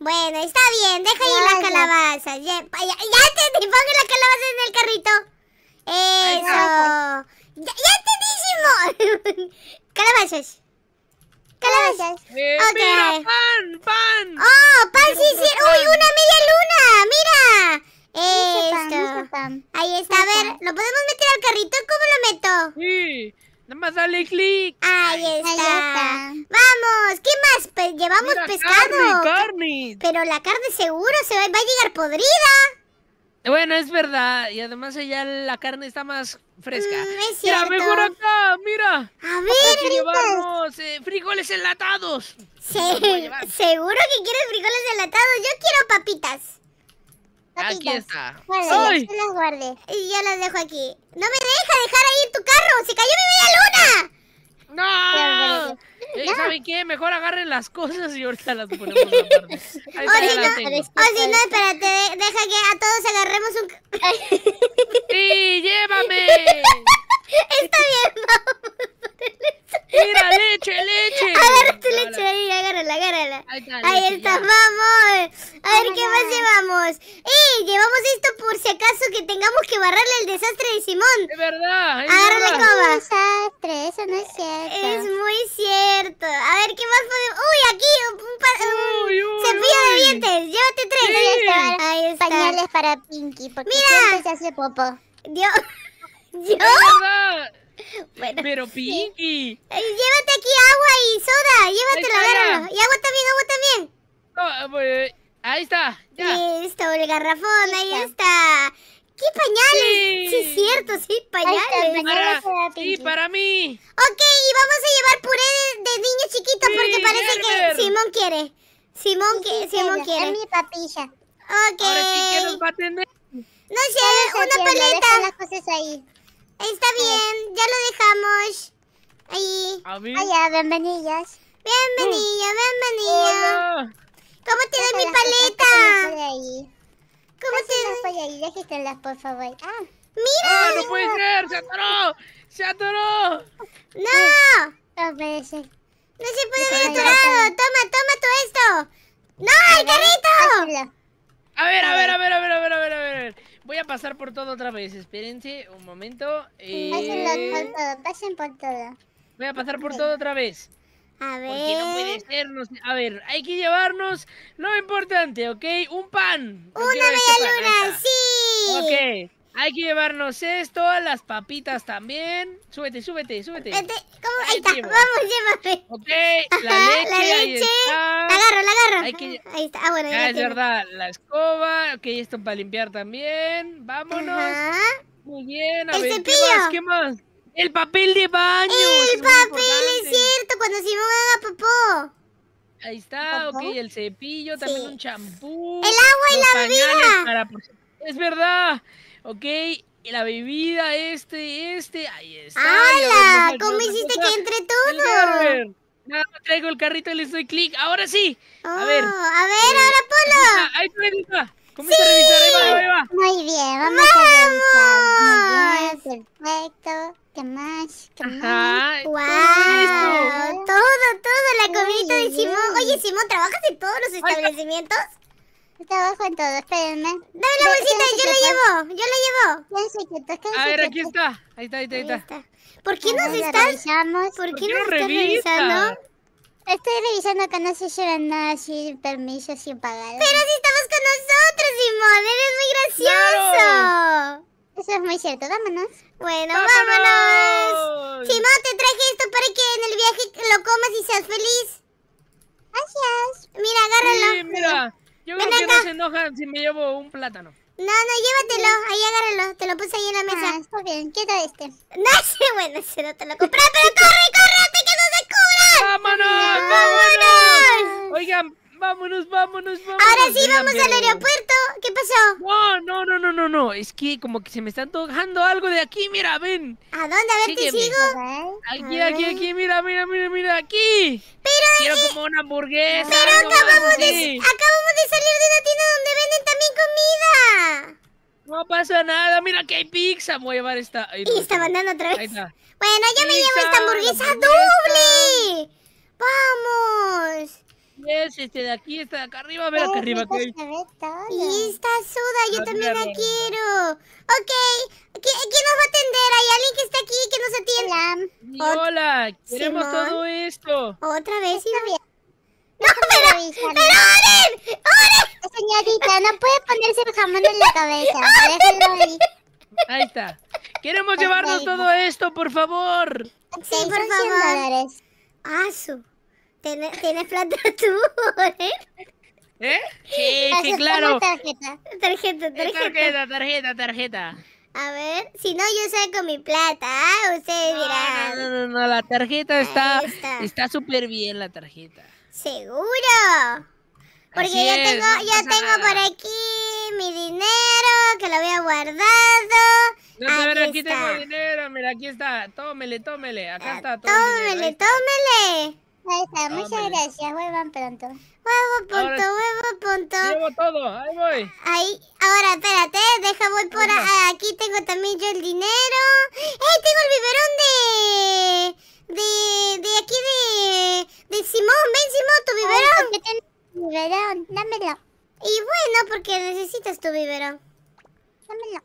Bueno, está bien, deja ahí las calabazas. Ya, ya, ya te, pongo las calabazas en el carrito. Eso. Ya, ya entendísimo. calabazas. Calabazas. Eh, okay. Mira, pan, pan. Oh, pan sí, sí. Uy, una media luna. Mira. Esto. Ahí está, a ver, ¿lo podemos meter al carrito? ¿Cómo lo meto? Sí. Nada más dale clic. Ahí está. Ahí Vamos, ¿qué más? llevamos pescado. Carne, Pero la carne seguro se va, a llegar podrida. Bueno, es verdad. Y además ya la carne está más fresca. Mm, mira, mejor acá, mira. A ver, llevamos eh, frijoles enlatados. ¿Seguro que quieres frijoles enlatados? Yo quiero papitas. Aquí está. Vale, las guardé. Y yo las dejo aquí. ¡No me deja dejar ahí tu carro! ¡Se cayó mi media luna! ¡No! ¿Sabes eh, ¿Saben qué? Mejor agarren las cosas y ahorita las ponemos aparte. o si no, o no, espérate, deja que a todos agarremos un... ¡Sí, llévame! Está bien, vamos. ¡Mira, leche, leche! Agarra tu leche, ahí, agárrala, agárrala. Ahí ahí está vamos. A ver, ¿qué más llevamos? ¡Eh! Llevamos esto por si acaso que tengamos que barrarle el desastre de Simón. Es verdad. Es Agarra desastre, eso no es cierto. Es muy cierto. A ver, ¿qué más podemos...? ¡Uy, aquí! Un, uy, uy, de dientes. Llévate tres. Sí. Ahí está. Pañales para Pinky, porque Mira. siempre se hace popo. Dios... ¿Yo? Bueno, Pero Pinky. Llévate aquí agua y soda. Llévatelo, agárralo. Y agua también, agua también. No, pues ahí está. Ya. Listo, el garrafón, ahí está. ¿Qué pañales? Sí, cierto, sí, pañales. Y para, sí, para mí. Ok, y vamos a llevar puré de, de niño chiquito porque parece que Simón quiere. Simón, que, Simón quiere. Es mi papilla. Ok. Ahora sí que nos va a No sé, una paleta. Las cosas ahí. Está bien, ya lo dejamos. Ahí. Allá, bienvenidas. bienvenidas, bienvenidas. Hola. ¿Cómo te tiene mi paleta? ¿Cómo ahí. ¿Cómo tiene? por ahí, las por favor. Ah. ¡Mira! ¡No, ¡Ah, no puede ser! ¡Se atoró! ¡Se atoró! ¡No! No puede No se puede haber atorado. Toma, toma todo esto. ¡No, el carrito! A ver, a ver, a ver, a ver, a ver, a ver, a ver. Voy a pasar por todo otra vez. Espérense un momento. Pásenlo por eh, todo, pasen por todo. Voy a pasar por todo otra vez. A ver. Porque no puede ser, A ver, hay que llevarnos lo importante, ¿ok? Un pan. Una este media sí. Ok. Hay que llevarnos esto, las papitas también. Súbete, súbete, súbete. Este, ¿Cómo? Ahí, está, vamos, llévame. Ok, la leche. La La agarro, la agarro. Ahí está, ah, bueno, ya ah, Es verdad, la escoba. Ok, esto para limpiar también. Vámonos. Muy bien, a ver, ¿qué más? ¿Qué más? El papel de baño. El papel, es cierto, cuando Simón haga popó. Ahí está, ok, el cepillo, también un champú. El agua y la bebida. Es verdad, ok, la bebida, este, este, ahí está. ¡Hala! ¿Cómo hiciste que entre todo? No, traigo el carrito y le doy clic. Ahora sí. a ver. Oh, a ver, ahora ponlo. con todo, espérenme. Dame la bolsita, yo la llevo, yo la llevo. A ver, aquí está. Ahí está, ahí está, ¿Por qué nos estás? ¿Por qué nos estás revisando? Estoy revisando que no se lleven nada sin permiso, sin pagar. Pero si estamos con nosotros, Simón, eres muy gracioso. Eso es muy cierto, vámonos. Bueno, vámonos. Simón, te traje esto para que en el viaje lo comas y seas feliz. Gracias. Mira, agárralo. mira. Yo creo que no se enojan si me llevo un plátano. No, no, llévatelo. Ahí agárralo. Te lo puse ahí en la mesa. Ah, está bien. Quieto este. No sé, bueno, se no te lo compré. Pero corre, corre, que no se ¡Vámonos, vámonos! ¡Vámonos! Oigan, vámonos, vámonos, vámonos. Ahora sí, vamos al aeropuerto. ¿Qué pasó? No, no, no, no, no, no. Es que como que se me está antojando algo de aquí. Mira, ven. ¿A dónde? A ver, te sigo. Aquí, aquí, aquí. Mira, mira, mira, mira. Aquí quiero como una hamburguesa. Pero acabamos, de, acabamos de salir de una tienda donde venden también comida. No pasa nada, mira que hay pizza. Voy a llevar esta. y está mandando otra vez. Bueno, yo me llevo esta hamburguesa, hamburguesa doble. Vamos es, este de aquí, está acá arriba, A ver, acá arriba. Y esta Suda, yo ah, también la quiero. Ok, ¿quién nos va a atender? ¿Hay alguien que está aquí que nos atienda? hola, queremos todo esto. Otra vez, y bien. No, pero, pero ¡Oren! ¡Oren! Señorita, no puede ponerse el jamón en la cabeza. ahí. Ahí está. Queremos llevarnos todo esto, por favor. Sí, por favor. Asu. ¿Tienes, plata tú, ¿eh? ¿eh? Sí, sí, claro. Tarjeta? tarjeta, tarjeta. Tarjeta, tarjeta, tarjeta. A ver, si no yo saco mi plata, ah, usted ustedes no, dirán. No, no, no, la tarjeta está está súper bien la tarjeta. Seguro. Porque yo tengo yo tengo por aquí mi dinero que lo había guardado. No, aquí, ver, aquí tengo dinero, mira, aquí está. Tómele, tómele. Acá ah, está todo. Tómele, el tómele. Ahí está, ah, muchas gracias, vuelvan pronto. Huevo, pronto, huevo punto. Llevo todo, ahí voy. Ahí, ahora espérate, deja voy por aquí, tengo también yo el dinero. ¡Ey, ¡Eh, tengo el biberón de... de... de aquí de... de Simón, ven Simón, tu biberón. Ay, tengo biberón, dámelo. Y bueno, porque necesitas tu biberón. Dámelo.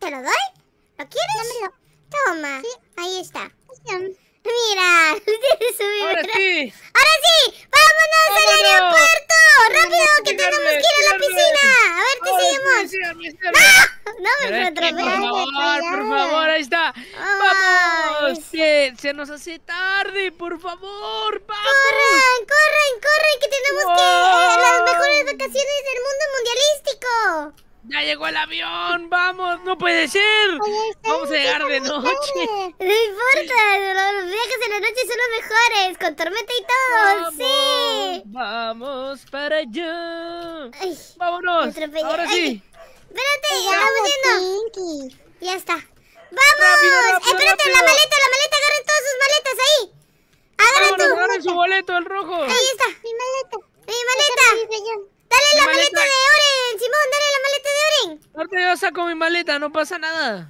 ¿Te lo doy? ¿Lo quieres? Dámelo. Toma, ahí está. Mira, Ahora sí. Ahora sí, vámonos, al aeropuerto. Rápido, que tenemos que ir a la piscina. A ver, te seguimos. No, ¡Ah! no me atropellas. Por favor, por favor, ahí está. Vamos. Eh, se, nos hace tarde, por favor. Vamos. Corran, corran, corran, que tenemos que a las mejores vacaciones del mundo mundialista. ¡Ya llegó el avión! ¡Vamos! ¡No puede ser! ¡Vamos a llegar de noche! No importa, los viajes en la noche son los mejores, con tormenta y todo, sí. Vamos para allá. ¡Vámonos! ¡Ahora sí! Espérate, ya vamos yendo. Ya está. ¡Vamos! espérate, la maleta, la maleta, agarren todas sus maletas ahí. Agarren tú Agarren su boleto, el rojo. Ahí está. Mi maleta. Mi maleta. ¡Dale la maleta, de Oren, Simón! ¡Dale la maleta de Oren! No yo saco mi maleta, no pasa nada.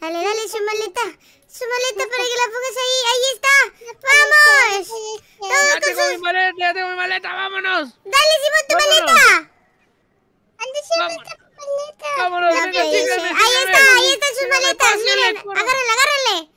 Dale, dale su maleta. Su maleta para que la pongas ahí. ¡Ahí está! ¡Vamos! ya tengo mi maleta, ya tengo mi maleta, vámonos. Dale, Simón, tu maleta. tu maleta? Vámonos, venga, Ahí está, ahí están sus maleta, maletas. Miren, agárrenle, agárrenle.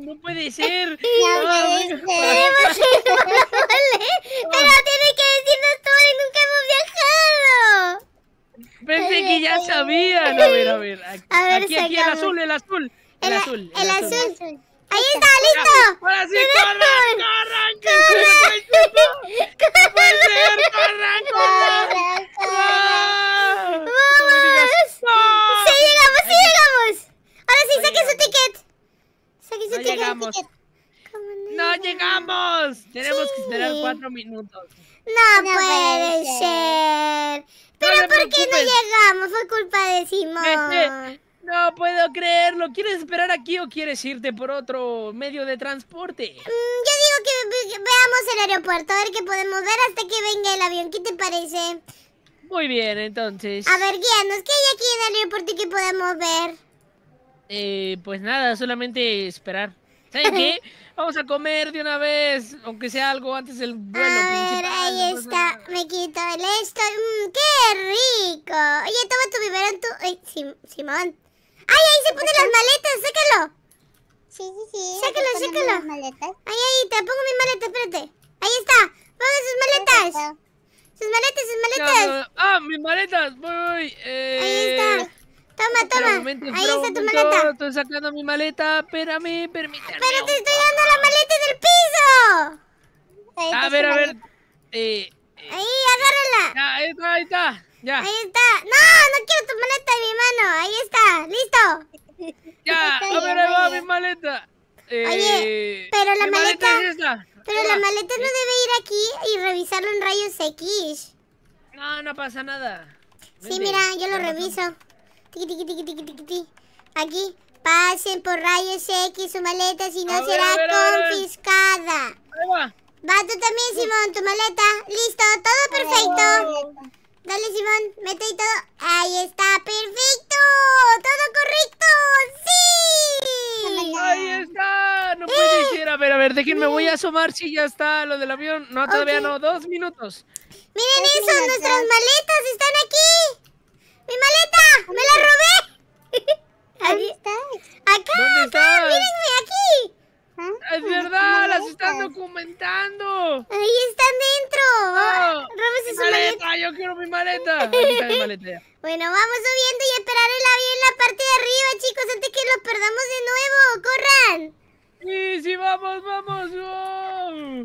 no puede ser. Ah, no Pero tiene que decirnos todo y nunca hemos viajado. Pensé que ya sabían. A ver, a ver. Aquí, a ver, aquí, el azul, el azul. El, azul. El, azul. Ahí está, listo. Ahora sí, corran, corran. Corran. corran, corran. corran. corran. no llegamos. ¡No llegamos! Tenemos que esperar cuatro minutos. No, puede ser. ¿Pero por qué no llegamos? Fue culpa de Simón. No puedo creerlo. ¿Quieres esperar aquí o quieres irte por otro medio de transporte? Mm, yo digo que, veamos el aeropuerto, a ver qué podemos ver hasta que venga el avión. ¿Qué te parece? Muy bien, entonces. A ver, guíanos, ¿qué hay aquí en el aeropuerto que podemos ver? Eh, pues nada, solamente esperar. ¿Saben qué? Vamos a comer de una vez, aunque sea algo antes del vuelo a Ver, ahí está, me quito el esto. Mm, ¡Qué rico! Oye, toma tu biberón tú. Ay, Simón. ¡Ay, ahí se ponen las maletas! ¡Sácalo! Sí, sí, sí. Sácalo, sácalo. Ay, ahí, te pongo mi maleta, espérate. Ahí está. Pongan sus maletas. Sus maletas, sus maletas. ah, mis maletas. Voy, voy. Eh... Ahí está. Eh, Toma, toma. Ahí está tu maleta. Estoy sacando mi maleta. Espérame, permítame. Pero te estoy dando la maleta del piso. a ver, a ver. Eh, eh. Ahí, agárrala. Ya, ahí está, ahí está. Ya. Ahí está. No, no quiero tu maleta en mi mano. Ahí está. Listo. Ya, a ver, ahí va eh, mi maleta. Oye, pero la maleta, Pero la maleta no debe ir aquí y revisarlo en rayos X. No, no pasa nada. sí, mira, yo lo reviso. Aquí. Pasen por rayos X su maleta, si no será confiscada. va. tú también, Simón, tu maleta. Listo, todo oh, perfecto. Dale, Simón, mete ahí todo. Ahí está, perfecto. Todo correcto. Sí. Ahí está. No puede eh. A ver, a ver, déjenme, voy a asomar si ya está lo del avión. No, todavía no. Dos minutos. Miren eso, nuestras maletas están aquí. ¡Mi maleta! ¡Me la robé! ¿Dónde estás? ¡Acá! ¿Dónde estás? acá acá mírenme aquí! ¿Ah? Es verdad, las están documentando. Ahí están dentro. Oh, ah, Róbese maleta. Yo quiero mi maleta. está mi maleta. bueno, vamos subiendo y esperar el avión en la parte de arriba, chicos, antes que los perdamos de nuevo. ¡Corran! Sí, sí, vamos, vamos.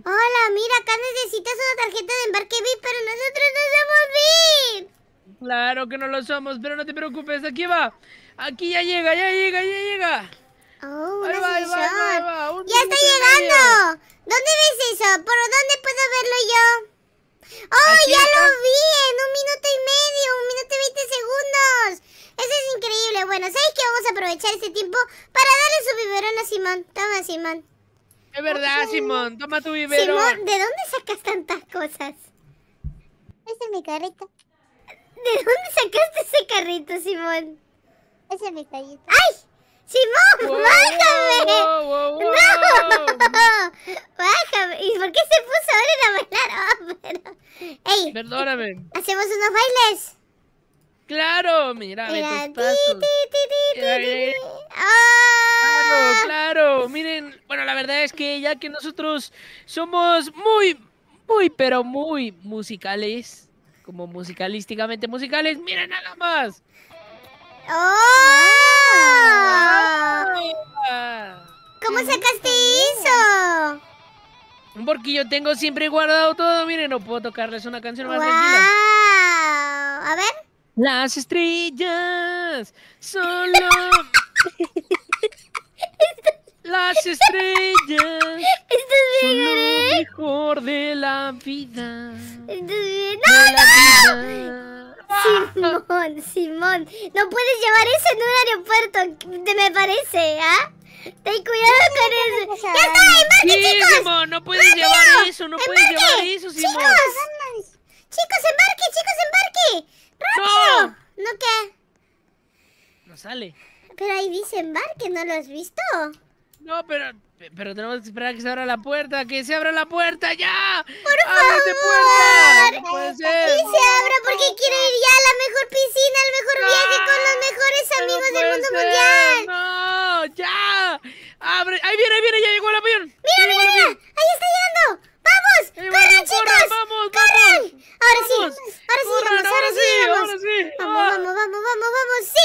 Hola, mira, acá necesitas una tarjeta de embarque VIP, pero nosotros no somos VIP. Claro que no lo somos, pero no te preocupes, aquí va. Aquí ya llega, ya llega, ya llega. Oh, ahí va, ¡Ya está llegando! ¿Dónde ves eso? ¿Por dónde puedo verlo yo? ¡Oh, ya lo vi! En un minuto y medio, un minuto y veinte segundos. Eso es increíble. Bueno, ¿sabes qué? Vamos a aprovechar este tiempo para darle su biberón a Simón. Toma, Simón. Es verdad, Simón. Toma tu biberón. Simón, ¿de dónde sacas tantas cosas? Esa este es mi carrito. ¿De dónde sacaste ese carrito, Simón? Ese es mi tallito. ¡Ay! ¡Simón, bájame! Wow, ¡No! ¡Bájame! ¿Y por qué se puso ahora a bailar? Oh, ¡Ey! Perdóname. ¿Hacemos unos bailes? ¡Claro! Mira, tus pasos. Claro, claro. Miren, bueno, la verdad es que ya que nosotros somos muy, muy, pero muy musicales como musicalísticamente musicales, miren nada más. ¡Oh! ¿Cómo sacaste eso? Porque yo tengo siempre guardado todo, miren, no puedo tocarles una canción más tranquila. A ver. Las estrellas solo. Las estrellas esto es lo mejor de la vida. ¡No, no! Simón, Simón, no puedes llevar eso en un aeropuerto, te me parece, ¿ah? Ten cuidado con eso. ¡Ya está! ¡Embarque, sí, Simón, no puedes llevar eso, no embarque. puedes llevar eso, Simón. Chicos, chicos, embarque, chicos, embarque. ¡Rápido! No. ¿No qué? No sale. Pero ahí dice embarque, ¿no lo has visto? No, pero, pero tenemos que esperar a que se abra la puerta. ¡Que se abra la puerta ya! ¡Por favor! Puerta! No puede ser. Que se abra porque quiero ir ya a la mejor piscina, al mejor viaje con los mejores amigos del mundo mundial. ¡No! ¡Ya! ¡Abre! ¡Ahí viene, ahí viene! ¡Ya llegó el avión! ¡Mira, mira, mira! ¡Ahí está llegando! ¡Vamos! ¡Corran, chicos! ¡Vamos, vamos! Ahora sí, ahora sí ahora, sí, Ahora sí. Vamos, vamos, vamos, vamos, vamos, ¡Sí!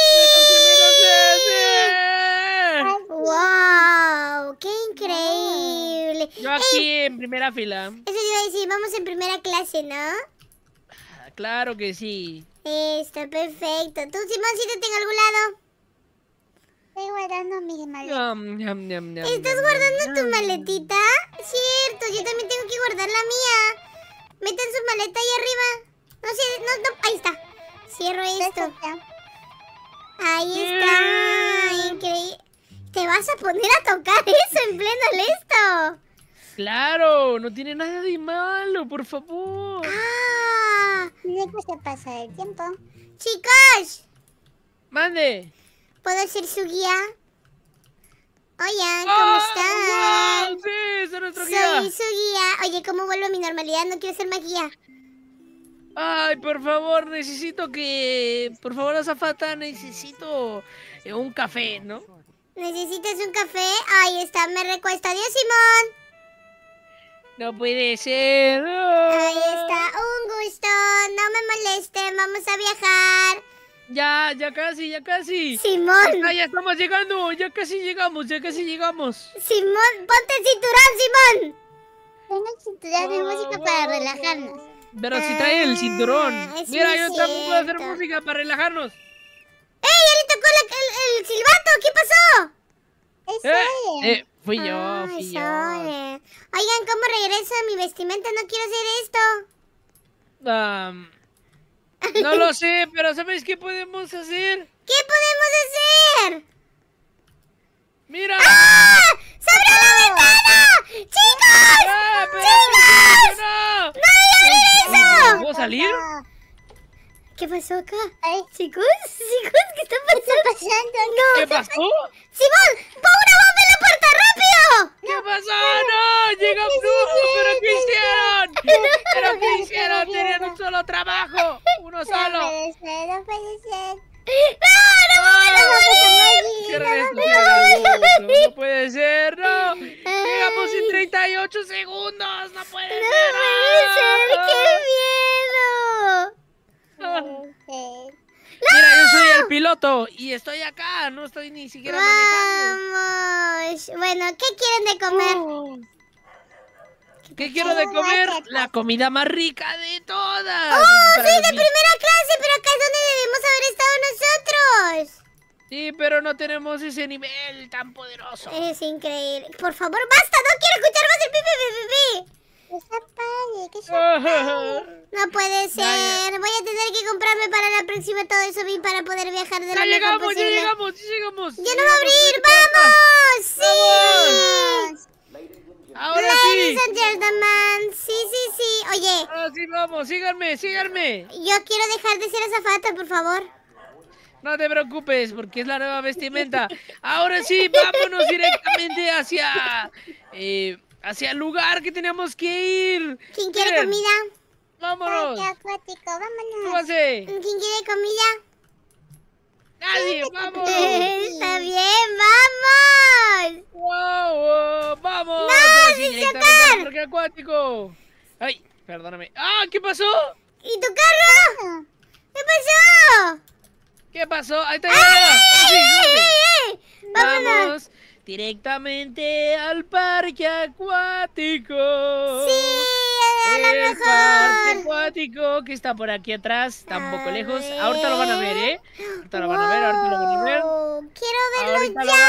¡Wow! ¡Qué increíble! Yo aquí eh, en primera fila. Eso iba a decir, vamos en primera clase, ¿no? Ah, claro que sí. Está perfecto. ¿Tú, Simón, si te tengo algún lado? Estoy guardando mis maletas. ¿Estás guardando tu maletita? Cierto, yo también tengo que guardar la mía. Meten su maleta ahí arriba. No sé, no, no, ahí está. Cierro esto. Ahí está. Increíble. ¿Te vas a poner a tocar eso en pleno lesto? Claro, no tiene nada de malo, por favor. Ah, no se pasa el tiempo. Chicos. Mande. ¿Puedo ser su guía? Hola, ¿cómo ah, están? sí, soy nuestro guía. Soy su guía. Oye, ¿cómo vuelvo a mi normalidad? No quiero ser más guía. Ay, por favor, necesito que... Por favor, azafata, necesito eh, un café, ¿no? ¿Necesitas un café? Ahí está, me recuesta. Adiós, Simón. No puede ser. Ahí está, un gusto. No me molesten, vamos a viajar. Ya, ya casi, ya casi. Simón. Ya, estamos llegando, ya casi llegamos, ya casi llegamos. Simón, ponte el cinturón, Simón. Tengo cinturón de música para ah, relajarnos. Pero si trae el cinturón. Ah, Mira, yo también puedo hacer música para relajarnos tocó el, silbato. ¿Qué pasó? Es eh, eh fui yo, ah, fui yo. Oigan, ¿cómo regreso a mi vestimenta? No quiero hacer esto. no lo sé, pero ¿sabéis qué podemos hacer? ¿Qué podemos hacer? ¡Mira! ¡Ah! la ventana! ¡Chicos! Ah, ¡Chicos! ¡No, no, no! ¡No, no, puedo salir? ¿Qué pasó acá? ¿Eh? ¿Chicos? ¿Chicos? ¿Qué está pasando? ¿Qué pasó? ¡Simón! ¡Pon una bomba en la puerta! ¡Rápido! ¿Qué no, pasó? ¡No! no llega Bruno! ¿Pero qué hicieron? ¿Pero qué hicieron? ¡Tenían un solo trabajo! ¡Uno solo! ¡No puede ser! ¡No puede ser! ¡No! ¡No ¡No puede ser! ¡No! ¡Llegamos en 38 segundos! ¡No puede ser! ¡No puede ah. ser! ¡Qué miedo! Mira, yo soy el piloto y estoy acá, no estoy ni siquiera Vamos. Bueno, ¿qué quieren de comer? ¿Qué, quiero de comer? La comida más rica de todas. ¡Oh, soy de primera clase! Pero acá es donde debemos haber estado nosotros. Sí, pero no tenemos ese nivel tan poderoso. Es increíble. Por favor, basta, no quiero escuchar más el pipi, no puede ser. Voy a tener que comprarme para la próxima todo eso bien para poder viajar de la ya llegamos, Ya llegamos, ya llegamos. Ya no va a abrir, vamos. Sí. Ahora sí. And Sí, sí, sí. Oye. Ahora sí, vamos, síganme, síganme. Yo quiero dejar de ser azafata, por favor. No te preocupes, porque es la nueva vestimenta. Ahora sí, vámonos directamente hacia eh, hacia el lugar que teníamos que ir. ¿Quién quiere comida? comida? Vámonos. Acuático, vámonos. hace? ¿Quién quiere comida? Nadie, vamos. Está bien, vamos. Wow, vamos. No, sin chocar. Porque acuático. Ay, perdóname. Ah, ¿qué pasó? ¿Y tu carro? ¿Qué pasó? ¿Qué pasó? Ahí está. ¡Ay, ay, ay, ¡Vámonos! Vámonos. Directamente al parque acuático. Sí, es el parque acuático que está por aquí atrás, tampoco lejos. Ahorita lo van a ver, ¿eh? Ahorita lo van a ver, ahorita lo van a ver. Quiero verlo ahorita ya. Lo van a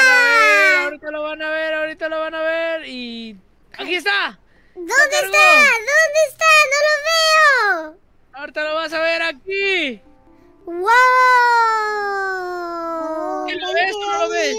ver, ahorita lo van a ver, ahorita lo van a ver y aquí está. ¿Dónde está? ¿Dónde está? No lo veo. Ahorita lo vas a ver aquí. ¡Wow! ¿Qué lo ves? ¿Tú no lo ves?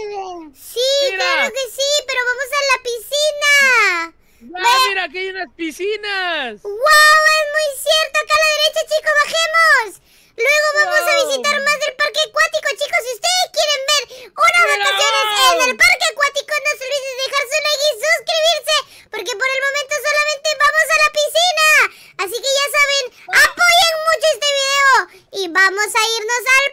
aquí hay unas piscinas! ¡Wow! Es muy cierto, acá a la derecha, chicos, bajemos. Luego vamos a visitar más del parque acuático, chicos. Si ustedes quieren ver una vacaciones en el parque acuático, no se olviden de dejar su like y suscribirse, porque por el momento solamente vamos a la piscina. Así que ya saben, ah. apoyen mucho este video y vamos a irnos al